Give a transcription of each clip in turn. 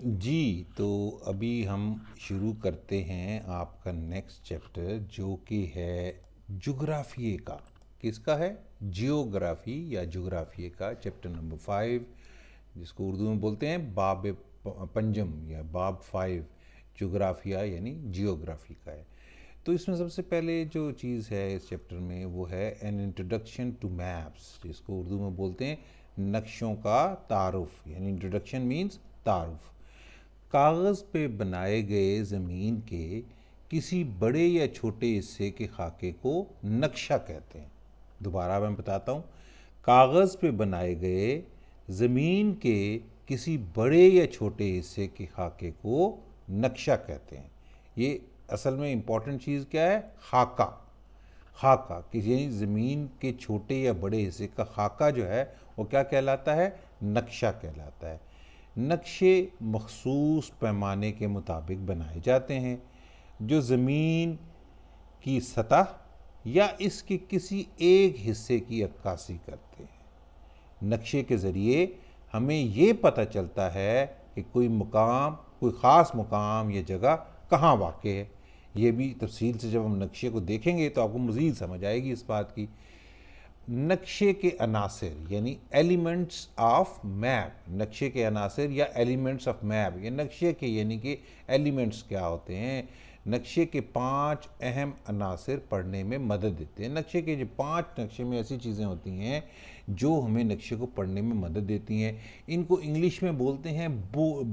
जी तो अभी हम शुरू करते हैं आपका नेक्स्ट चैप्टर जो कि है जोग्राफिए का किसका है जियोग्राफी या जोग्राफिए का चैप्टर नंबर फाइव जिसको उर्दू में बोलते हैं बाब पंजम या बाब फाइव जोग्राफिया यानी जियोग्राफी का है तो इसमें सबसे पहले जो चीज़ है इस चैप्टर में वो है एन इंट्रोडक्शन टू मैप्स जिसको उर्दू में बोलते हैं नक्शों का तारफ़ यानी इंट्रोडक्शन मीन्स तारफ़ कागज़ पे बनाए गए ज़मीन के किसी बड़े या छोटे हिस्से के खाके को नक्शा कहते हैं दोबारा मैं बताता हूँ कागज़ पे बनाए गए ज़मीन के किसी बड़े या छोटे हिस्से के खाके को नक्शा कहते हैं ये असल में इम्पॉर्टेंट चीज़ क्या है खाका खाका कि ज़मीन के छोटे या बड़े हिस्से का खाका जो है वो क्या कहलाता है नक्शा कहलाता है नक्शे मखसूस पैमाने के मुताबिक बनाए जाते हैं जो ज़मीन की सतह या इसके किसी एक हिस्से की अक्कासी करते हैं नक्शे के ज़रिए हमें ये पता चलता है कि कोई मुकाम कोई ख़ास मुकाम या जगह कहाँ वाक़ है ये भी तफसील से जब हम नक्शे को देखेंगे तो आपको मज़ीद समझ आएगी इस बात की नक्शे के अनासर यानी एलिमेंट्स ऑफ मैप नक्शे के अनासर या एलिमेंट्स ऑफ मैप ये नक्शे के यानी कि एलिमेंट्स क्या होते हैं नक्शे के पांच अहम अनासर पढ़ने में मदद देते हैं नक्शे के जो पांच नक्शे में ऐसी चीज़ें होती हैं जो हमें नक्शे को पढ़ने में मदद देती हैं इनको इंग्लिश में बोलते हैं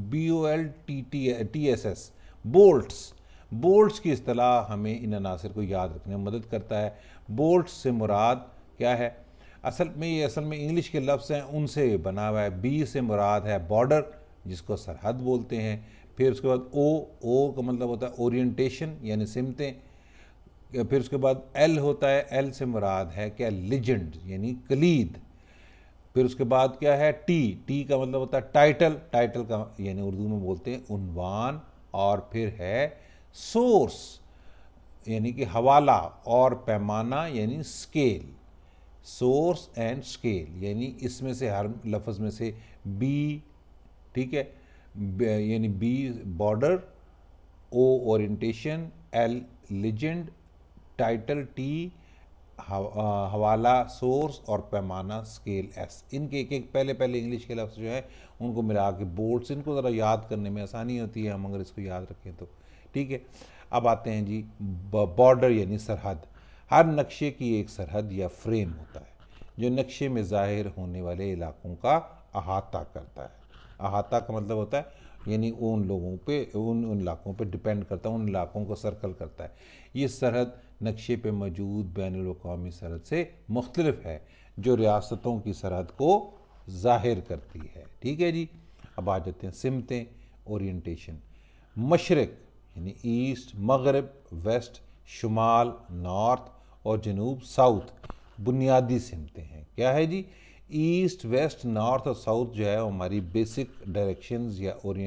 B O L T T T S S bolts bolts की अतलाह हमें इन अनासर को याद रखने में मदद करता है बोल्ट्स से मुराद क्या है असल में ये असल में इंग्लिश के लफ्ज़ हैं उनसे बना हुआ है बी से मुराद है बॉर्डर जिसको सरहद बोलते हैं फिर उसके बाद ओ ओ का मतलब होता है ओरिएंटेशन यानी सिमतें फिर उसके बाद एल होता है एल से मुराद है क्या लिजेंड यानी कलीद फिर उसके बाद क्या है टी टी का मतलब होता है टाइटल टाइटल का यानी उर्दू में बोलते हैं उनवान और फिर है सोर्स यानी कि हवाला और पैमाना यानी स्केल सोर्स एंड स्केल यानी इसमें से हर लफज में से बी ठीक है यानी B border O orientation L legend title T हवाला सोर्स और पैमाना स्केल एस इनके एक एक पहले पहले इंग्लिश के लफ्ज़ जो है उनको मिला के बोर्ड्स इनको ज़रा याद करने में आसानी होती है हम अगर इसको याद रखें तो ठीक है अब आते हैं जी बॉर्डर यानी सरहद हर नक्शे की एक सरहद या फ्रेम होता है जो नक्शे में ज़ाहिर होने वाले इलाकों का अहाता करता है अहाता का मतलब होता है यानी उन लोगों पे उन उन इलाकों पे डिपेंड करता है उन इलाकों को सर्कल करता है ये सरहद नक्शे पे मौजूद बैन अवी सरहद से मुख्तलफ है जो रियासतों की सरहद को ज़ाहिर करती है ठीक है जी अब आ जाते हैं सिमतें ओरिएंटेशन मशरक़ यानी ईस्ट मगरब वेस्ट शुमाल नॉर्थ और जनूब साउथ बुनियादी सिमतें हैं क्या है जी ईस्ट वेस्ट नॉर्थ और साउथ जो है हमारी बेसिक डायरेक्शंस या और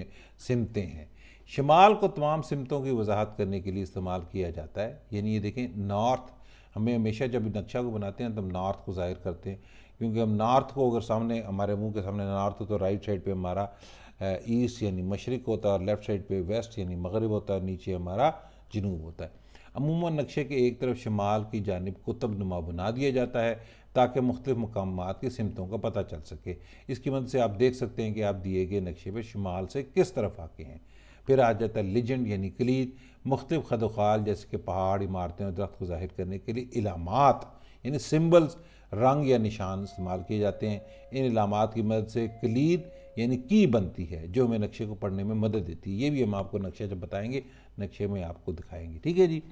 सिमतें हैं शमाल को तमाम सिमतों की वजाहत करने के लिए इस्तेमाल किया जाता है यानी ये देखें नॉर्थ हमें हमेशा जब नक्शा को बनाते हैं तो हम नॉर्थ को ज़ाहिर करते हैं क्योंकि हम नॉर्थ को अगर सामने हमारे मुंह के सामने नॉर्थ हो तो राइट साइड पे हमारा ईस्ट यानी मशरक होता है और लेफ़्ट साइड पे वेस्ट यानी मगरब होता है नीचे हमारा जनूब होता है अमूमा नक्शे के एक तरफ शुमाल की जानब कुतब नुमा बना दिया जाता है ताकि मुख्तफ मकाम की समतों का पता चल सके इसकी मदद से आप देख सकते हैं कि आप दिए गए नक्शे पर शुमाल से किस तरफ आके हैं फिर आ जाता है लिजेंड यानी कलीद मुख्तु खदोखाल जैसे कि पहाड़ इमारतें और दरख्त को जाहिर करने के लिए इलामत यानी सिम्बल्स रंग या निशान इस्तेमाल किए जाते हैं इन इलामत की मदद से कलीद यानी की बनती है जो हमें नक्शे को पढ़ने में मदद देती है ये भी हम आपको नक्शे जब बताएंगे नक्शे में आपको दिखाएंगे ठीक है जी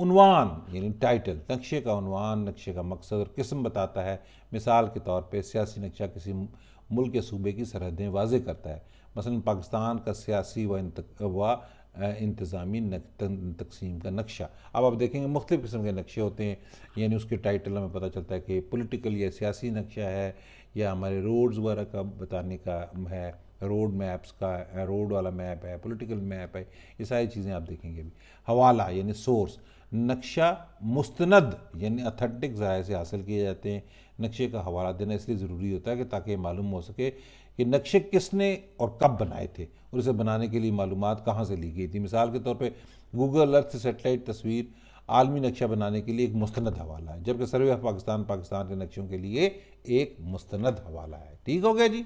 उनवान यानी टाइटल नक्शे का उनवान नक्शे का मकसद और किस्म बताता है मिसाल के तौर पर सियासी नक्शा किसी मुल्क या सूबे की सरहदें वाजे करता है मसलन पाकिस्तान का सियासी व व इंतज़ामी तकसीम का नक्शा अब आप देखेंगे मुख्तु किस्म के नक्शे होते हैं यानी उसके टाइटल हमें पता चलता है कि पोलिटिकल या सियासी नक्शा है या हमारे रोड्स वगैरह का बताने का है रोड मैप्स का रोड वाला मैप है पॉलिटिकल मैप है ये सारी चीज़ें आप देखेंगे अभी हवाला यानी सोर्स नक्शा मुस्तनद यानी अथेंटिक ज़रा से हासिल किए जाते हैं नक्शे का हवाला देना इसलिए ज़रूरी होता है कि ताकि मालूम हो सके कि नक्शे किसने और कब बनाए थे और इसे बनाने के लिए मालूम कहाँ से ली गई थी मिसाल के तौर पर गूगल अर्थ सेटेलाइट तस्वीर आलमी नक्शा बनाने के लिए एक मुस्ंद हवाला है जबकि सर्वे ऑफ पाकिस्तान पाकिस्तान के नक्शों के लिए एक मुस्ंद हवाला है ठीक हो गया जी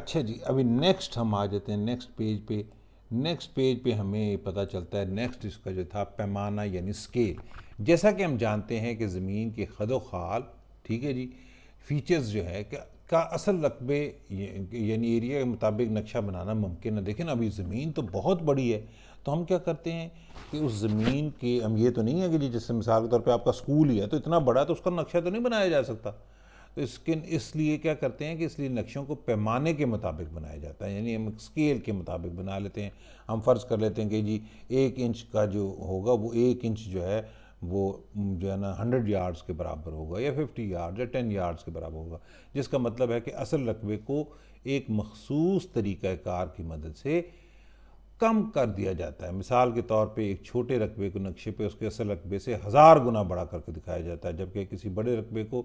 अच्छा जी अभी नेक्स्ट हम आ जाते हैं नेक्स्ट पेज पे नेक्स्ट पेज पे हमें पता चलता है नेक्स्ट इसका जो था पैमाना यानी स्केल जैसा कि हम जानते हैं कि ज़मीन के खदो खाल ठीक है जी फीचर्स जो है कि का असल रकबे यानी एरिया के मुताबिक नक्शा बनाना मुमकिन है देखें अभी ज़मीन तो बहुत बड़ी है तो हम क्या करते हैं कि उस ज़मीन के हम ये तो नहीं है कि जी जैसे मिसाल के तौर पर आपका स्कूल ही है तो इतना बड़ा तो उसका नक्शा तो नहीं बनाया जा सकता तो इसके इसलिए क्या करते हैं कि इसलिए नक्शों को पैमाने के मुताबिक बनाया जाता है यानी हम स्केल के मुताबिक बना लेते हैं हम फ़र्ज़ कर लेते हैं कि जी एक इंच का जो होगा वो एक इंच जो है वो जो है ना हंड्रेड यार्ड्स के बराबर होगा या फिफ्टी यार्ड या टेन यार्ड्स के बराबर होगा जिसका मतलब है कि असल रकबे को एक मखसूस तरीक़ाकार की मदद से कम कर दिया जाता है मिसाल के तौर पे एक छोटे रकबे को नक्शे पे उसके असल रकबे से हज़ार गुना बड़ा करके दिखाया जाता है जबकि किसी बड़े रकबे को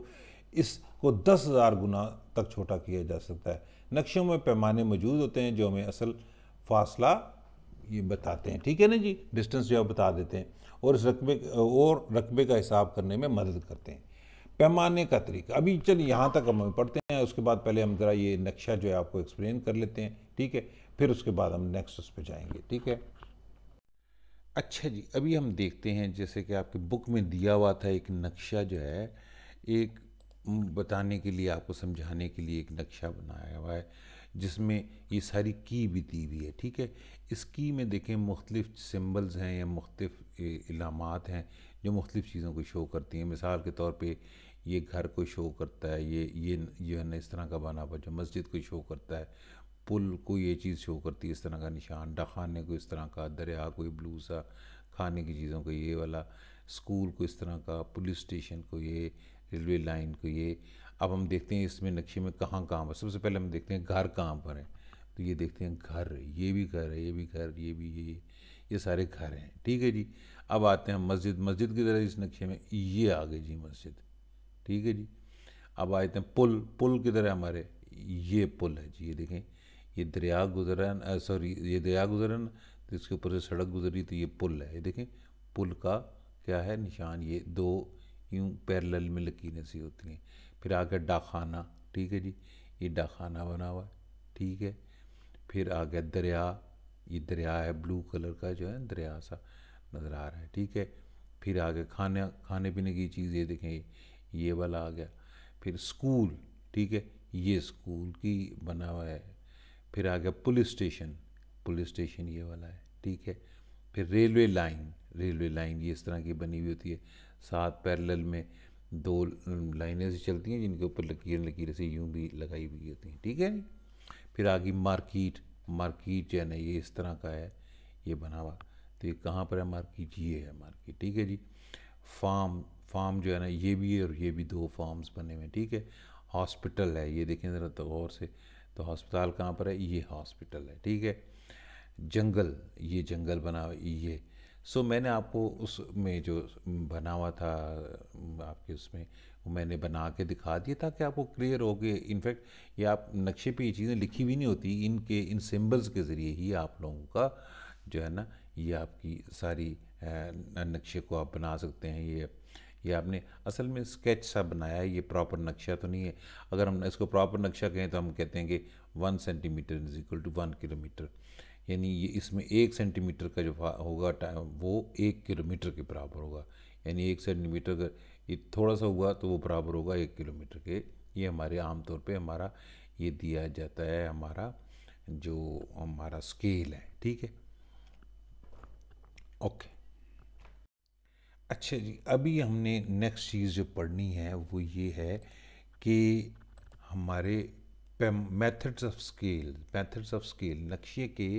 इसको दस हज़ार गुना तक छोटा किया जा सकता है नक्शों में पैमाने मौजूद होते हैं जो हमें असल फासला ये बताते हैं ठीक है ना जी डिस्टेंस जो है बता देते हैं और इस रकबे और रकबे का हिसाब करने में मदद करते हैं पैमाने का तरीका अभी चलिए यहाँ तक हम पढ़ते हैं उसके बाद पहले हम ज़रा ये नक्शा जो है आपको एक्सप्लेन कर लेते हैं ठीक है फिर उसके बाद हम नेक्स्ट उस पर जाएंगे ठीक है अच्छा जी अभी हम देखते हैं जैसे कि आपकी बुक में दिया हुआ था एक नक्शा जो है एक बताने के लिए आपको समझाने के लिए एक नक्शा बनाया हुआ है जिसमें ये सारी की भी दी हुई है ठीक है इस की में देखें मुख्तलिफ सिम्बल्स हैं या मुख्तफ इलामत हैं जो मुख्तफ़ चीज़ों को शो करती हैं मिसाल के तौर पे ये घर को शो करता है ये ये जो है ना इस तरह का बना हुआ जो मस्जिद को शो करता है पुल को ये चीज़ शो करती है इस तरह का निशान डखाने को इस तरह का दरिया कोई ब्लू सा खाने की चीज़ों को ये वाला स्कूल को इस तरह का पुलिस स्टेशन को ये रेलवे लाइन को ये अब हम देखते हैं इसमें नक्शे में कहाँ कहाँ पर सबसे पहले हम देखते हैं घर कहाँ पर हैं तो ये देखते हैं घर ये भी घर है ये भी घर ये भी ये ये सारे घर हैं ठीक है जी अब आते हैं मस्जिद मस्जिद की तरह इस नक्शे में ये आ गई जी मस्जिद ठीक है जी अब आते हैं पुल पुल की तरह हमारे ये पुल है जी ये देखें ये दरिया गुजरन सॉरी ये दरिया गुजरन तो इसके ऊपर से सड़क गुजरी तो ये पुल है ये देखें पुल का क्या है निशान ये दो यूँ पैरल में लकीरें सी होती हैं फिर आ गया डाखाना ठीक है जी ये डाखाना बना हुआ है ठीक है फिर आ गया दरिया ये दरिया है ब्लू कलर का जो है दरिया सा नज़र आ रहा है ठीक है फिर आ गया खाने खाने पीने की चीज़ ये देखें ये वाला आ गया फिर स्कूल ठीक है ये स्कूल की बना हुआ है फिर आ गया पुलिस स्टेशन पुलिस स्टेशन ये वाला है ठीक है फिर रेलवे लाइन रेलवे लाइन ये इस तरह की बनी हुई होती है सात पैरेलल में दो लाइनें से चलती हैं जिनके ऊपर लकीर लकीरें से यूं भी लगाई हुई होती हैं ठीक है फिर आ गई मार्किट मार्किट जो है ना ये इस तरह का है ये बना हुआ तो ये कहाँ पर है मार्किट ये है मार्किट ठीक है जी फार्म फार्म जो है ना ये भी है और ये भी दो फार्म्स बने हुए हैं ठीक है हॉस्पिटल है ये देखें ज़रा तो गौर से तो हॉस्पिटल कहाँ पर है ये हॉस्पिटल है ठीक है जंगल ये जंगल बना ये सो मैंने आपको उसमें जो बना हुआ था आपके उसमें वो मैंने बना के दिखा दिया ताकि आपको क्लियर हो गए इनफैक्ट ये आप नक्शे पे ये चीज़ें लिखी हुई नहीं होती इनके इन सिंबल्स के ज़रिए ही आप लोगों का जो है ना ये आपकी सारी नक्शे को आप बना सकते हैं ये ये आपने असल में स्केच सा बनाया है ये प्रॉपर नक्शा तो नहीं है अगर हम इसको प्रॉपर नक्शा कहें तो हम कहते हैं कि one centimetre is equal to one kilometre यानी ये इसमें एक सेंटीमीटर का जो होगा टाइम वो एक किलोमीटर के बराबर होगा यानी एक सेंटीमीटर अगर ये थोड़ा सा हुआ तो वो बराबर होगा एक किलोमीटर के ये हमारे आम तौर पर हमारा ये दिया जाता है हमारा जो हमारा स्केल है ठीक है ओके अच्छा जी अभी हमने नेक्स्ट चीज़ जो पढ़नी है वो ये है कि हमारे methods of scale methods of scale नक्शे के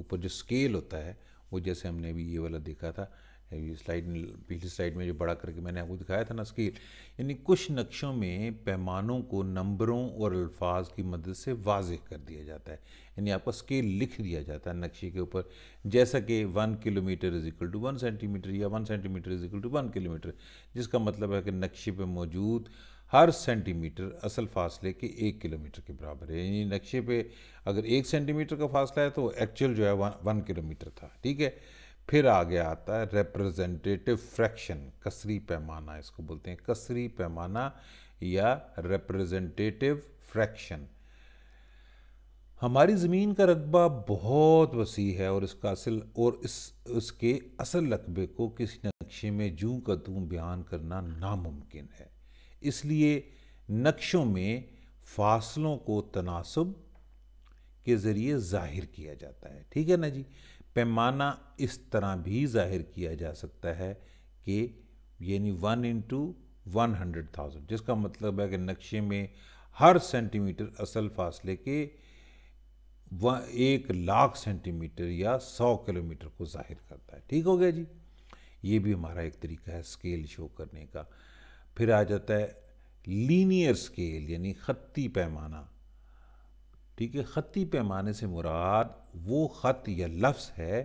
ऊपर जो स्केल होता है वो जैसे हमने अभी ये वाला देखा था स्लाइड पिछली स्लाइड में जो बड़ा करके मैंने आपको दिखाया था ना स्केल यानी कुछ नक्शों में पैमानों को नंबरों और अल्फाज की मदद से वाज कर दिया जाता है यानी आपको स्केल लिख दिया जाता है नक्शे के ऊपर जैसा कि one kilometre is equal to one centimetre या one centimetre is equal to one kilometre जिसका मतलब है कि नक्शे पर मौजूद हर सेंटीमीटर असल फासले के एक किलोमीटर के बराबर है यानी नक्शे पे अगर एक सेंटीमीटर का फासला है तो एक्चुअल जो है वन किलोमीटर था ठीक है फिर आगे आता है रिप्रेजेंटेटिव फ्रैक्शन कसरी पैमाना इसको बोलते हैं कसरी पैमाना या रिप्रेजेंटेटिव फ्रैक्शन हमारी ज़मीन का रकबा बहुत वसी है और इसका असल और इस उसके असल रकबे को किसी नक्शे में जूं का तूं बयान करना नामुमकिन है इसलिए नक्शों में फासलों को तनासब के ज़रिए ज़ाहिर किया जाता है ठीक है ना जी पैमाना इस तरह भी जाहिर किया जा सकता है कि यानी one into one hundred thousand जिसका मतलब है कि नक्शे में हर सेंटीमीटर असल फासले के एक लाख सेंटीमीटर या सौ किलोमीटर को जाहिर करता है ठीक हो गया जी ये भी हमारा एक तरीका है स्केल शो करने का फिर आ जाता है लीनियर स्केल यानी खत्ती पैमाना ठीक है ख़ती पैमाने से मुराद वो ख़त या लफ्ज़ है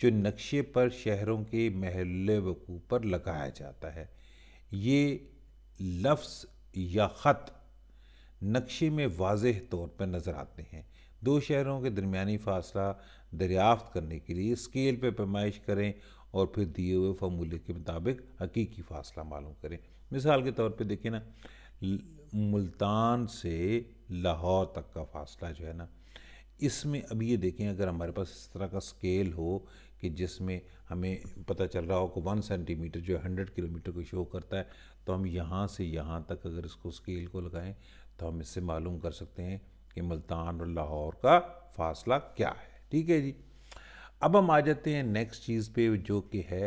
जो नक्शे पर शहरों के महल वकू पर लगाया जाता है ये लफ्ज़ या ख़त नक्शे में वाज तौर पर नज़र आते हैं दो शहरों के दरमिया फासला दरियाफ्त करने के लिए स्केल पर पैमाइश करें और फिर दिए हुए फमूले के मुताबिक हकीकी फ़ासला मालूम करें मिसाल के तौर पर देखें ना मुल्तान से लाहौर तक का फासला जो है ना इसमें अभी ये देखें अगर हमारे पास इस तरह का स्केल हो कि जिसमें हमें पता चल रहा हो कि वन सेंटीमीटर जो है हंड्रेड किलोमीटर को शो करता है तो हम यहाँ से यहाँ तक अगर इसको स्केल को लगाएं तो हम इससे मालूम कर सकते हैं कि मुल्तान और लाहौर का फासला क्या है ठीक है जी अब हम आ जाते हैं नेक्स्ट चीज़ पे जो कि है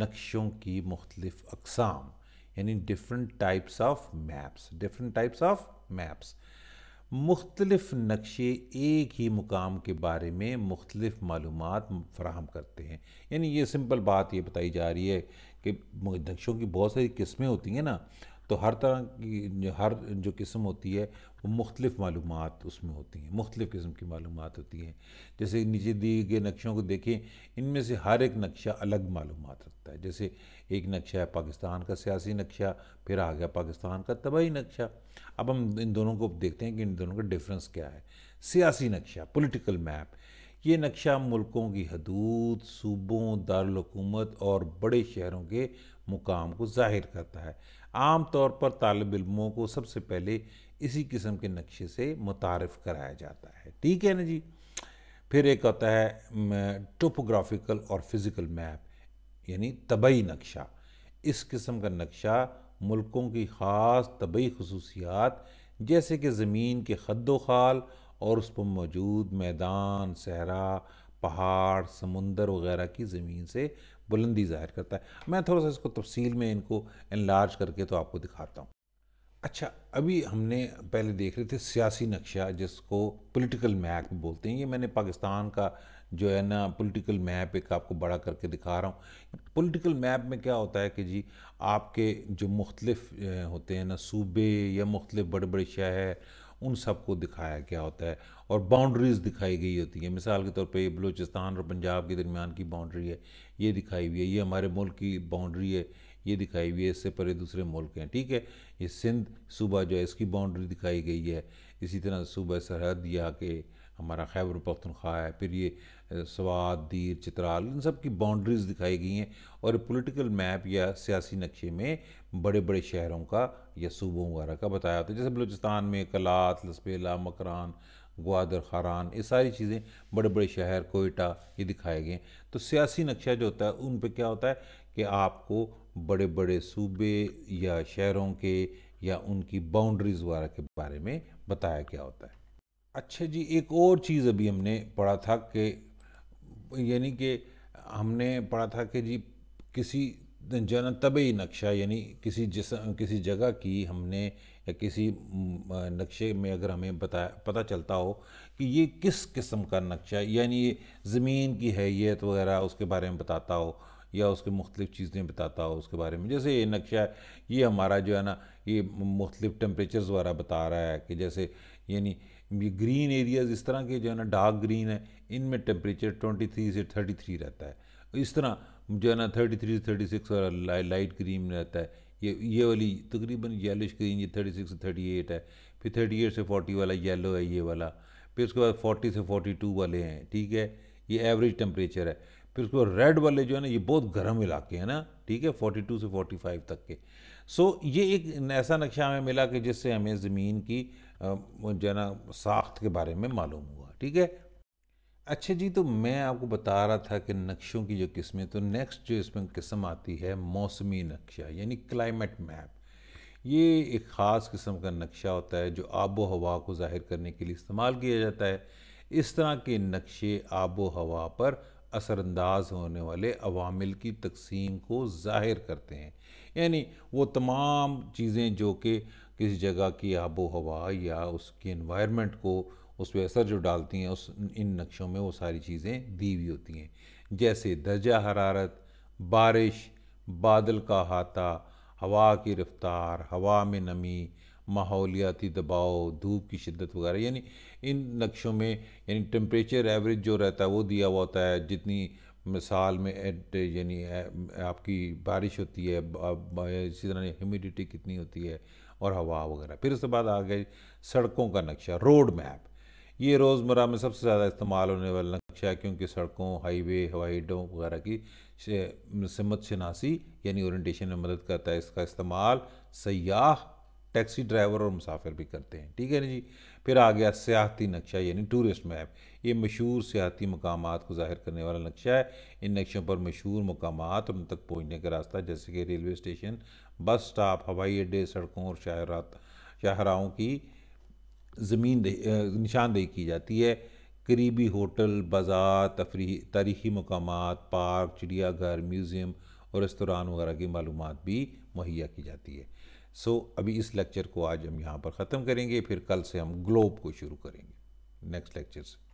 नक्शों की मुख्तलिफ अकसाम यानी different types of maps different types of maps मुख्तलफ नक्शे एक ही मुकाम के बारे में मुख्तलिफ मालूम फ्राहम करते हैं यानी ये सिंपल बात ये बताई जा रही है कि नक्शों की बहुत सारी किस्में होती हैं ना तो हर तरह की हर जो किस्म होती है वो मुख्तलिफ मालूम उसमें होती हैं मुख्तलिफ़ किस्म की मालूम होती हैं जैसे नीचे दिए गए नक्शों को देखें इनमें से हर एक नक्शा अलग मालूम रखता है जैसे एक नक्शा है पाकिस्तान का सियासी नक्शा फिर आ गया पाकिस्तान का तबाही नक्शा अब हम इन दोनों को देखते हैं कि इन दोनों का डिफरेंस क्या है सियासी नक्शा पोलिटिकल मैप ये नक्शा मुल्कों की हदूद सूबों दारकूमत और बड़े शहरों के मुकाम को जाहिर करता है आम तौर पर तालब इलमों को सबसे पहले इसी किस्म के नक्शे से मुतारफ़ कराया जाता है ठीक है ना जी फिर एक होता है टोपोग्राफिकल और फिज़िकल मैप यानी तबई नक्शा इस किस्म का नक्शा मुल्कों की ख़ास तबई खसूसियात जैसे कि ज़मीन के खदोख़ाल खाल और उस पर मौजूद मैदान सहरा पहाड़ समुंदर वगैरह की ज़मीन से बुलंदी ज़ाहिर करता है मैं थोड़ा सा इसको तफसील में इनको इनलार्ज करके तो आपको दिखाता हूँ अच्छा अभी हमने पहले देख रहे थे सियासी नक्शा जिसको पॉलिटिकल मैप बोलते हैं ये मैंने पाकिस्तान का जो है ना पॉलिटिकल मैप एक आपको बड़ा करके दिखा रहा हूँ पॉलिटिकल मैप में क्या होता है कि जी आपके जो मुख्तलिफ होते हैं ना सूबे या मुख्तलिफ बड़े बड़े शहर उन सबको दिखाया गया होता है और बाउंड्रीज़ दिखाई गई होती है मिसाल के तौर पे ये बलूचिस्तान और पंजाब के दरमियान की बाउंड्री है ये दिखाई हुई है ये हमारे मुल्क की बाउंड्री है ये दिखाई हुई है इससे परे दूसरे मुल्क हैं ठीक है ये सिंध सूबा जो है इसकी बाउंड्री दिखाई गई है इसी तरह सूबा सरहद या के हमारा खैबर पख्तनख्वा है फिर ये सवाद दीर चित्राल इन सब की बाउंड्रीज़ दिखाई गई हैं और पॉलिटिकल मैप या सियासी नक्शे में बड़े बड़े शहरों का या सूबों वगैरह का बताया होता है जैसे बलूचिस्तान में कलात लसपेला मकरान ग्वादर खारान ये सारी चीज़ें बड़े बड़े शहर कोयटा ये दिखाए गए तो सियासी नक्शा जो होता है उन पर क्या होता है कि आपको बड़े बड़े सूबे या शहरों के या उनकी बाउंड्रीज़ वगैरह के बारे में बताया गया होता है अच्छा जी एक और चीज़ अभी हमने पढ़ा था कि यानी कि हमने पढ़ा था कि जी किसी जन तबई नक्शा यानी किसी जिस किसी जगह की हमने या किसी नक्शे में अगर हमें बताया पता चलता हो कि ये किस किस्म का नक्शा यानी ये ज़मीन की हैत वगैरह उसके बारे में बताता हो या उसके मुख्तलिफ़ चीज़ें बताता हो उसके बारे में जैसे ये नक्शा ये हमारा जो है ना ये मुख्तलिफ़ टेम्परेचर्स वगैरह बता रहा है कि जैसे यानी ये ग्रीन एरियाज इस तरह के जो है ना डार्क ग्रीन है इनमें टेम्परेचर 23 से 33 रहता है इस तरह जो है ना 33 से 36 और ला, लाइट ग्रीन रहता है ये ये वाली तकरीबन येलिश ग्रीन ये 36 से 38 है फिर 38 से 40 वाला येलो है ये वाला फिर उसके बाद 40 से 42 वाले हैं ठीक है ये एवरेज टेम्परेचर है फिर उसके बाद रेड वाले जो है ना ये बहुत गर्म इलाके हैं ना ठीक है टू से फ़ाइव तक के सो ये एक ऐसा नक्शा हमें मिला कि जिससे हमें ज़मीन की जो है ना साख्त के बारे में मालूम हुआ ठीक है अच्छा जी तो मैं आपको बता रहा था कि नक्शों की जो किस्में तो नेक्स्ट जो इसमें किस्म आती है मौसमी नक्शा यानी क्लाइमेट मैप ये एक ख़ास किस्म का नक्शा होता है जो आबो हवा को ज़ाहिर करने के लिए इस्तेमाल किया जाता है इस तरह के नक्शे आबो हवा पर असरअंदाज होने वाले अवामिल की तकसीम को ज़ाहिर करते हैं यानी वो तमाम चीज़ें जो कि किस जगह की आबो हवा या उसकी इन्वायरमेंट को उस पर असर जो डालती हैं उस इन नक्शों में वो सारी चीज़ें दी हुई होती हैं जैसे दर्जा हरारत बारिश बादल का हाथा हवा की रफ्तार हवा में नमी माहौलियाती दबाव धूप की शिद्दत वगैरह यानी इन नक्शों में यानी टेम्परेचर एवरेज जो रहता है वो दिया हुआ होता है जितनी मिसाल में यानी आपकी बारिश होती है इसी तरह ह्यूमिडिटी कितनी होती है और हवा वगैरह फिर उसके बाद आ गए सड़कों का नक्शा रोड मैप ये रोज़मर्रा में सबसे ज़्यादा इस्तेमाल होने वाला नक्शा है क्योंकि सड़कों हाईवे हवाई अड्डों वगैरह की समत शनासी यानी ओरिएंटेशन में मदद करता है इसका इस्तेमाल सयाह टैक्सी ड्राइवर और मुसाफिर भी करते हैं ठीक है ना जी फिर आ गया सियाती नक्शा यानी टूरिस्ट मैप ये मशहूर सियाहती मकाम को ज़ाहिर करने वाला नक्शा है इन नक्शों पर मशहूर मकाम उन तक पहुँचने का रास्ता जैसे कि रेलवे स्टेशन बस स्टॉप हवाई अड्डे सड़कों और शाहरात शाहराओं की ज़मीन निशानदेही की जाती है करीबी होटल बाज़ार तफरी तारीखी मकाम पार्क चिड़ियाघर म्यूज़ियम और रेस्तरान वगैरह की मालूम भी मुहैया की जाती है सो अभी इस लेक्चर को आज हम यहाँ पर ख़त्म करेंगे फिर कल से हम ग्लोब को शुरू करेंगे नेक्स्ट लेक्चर से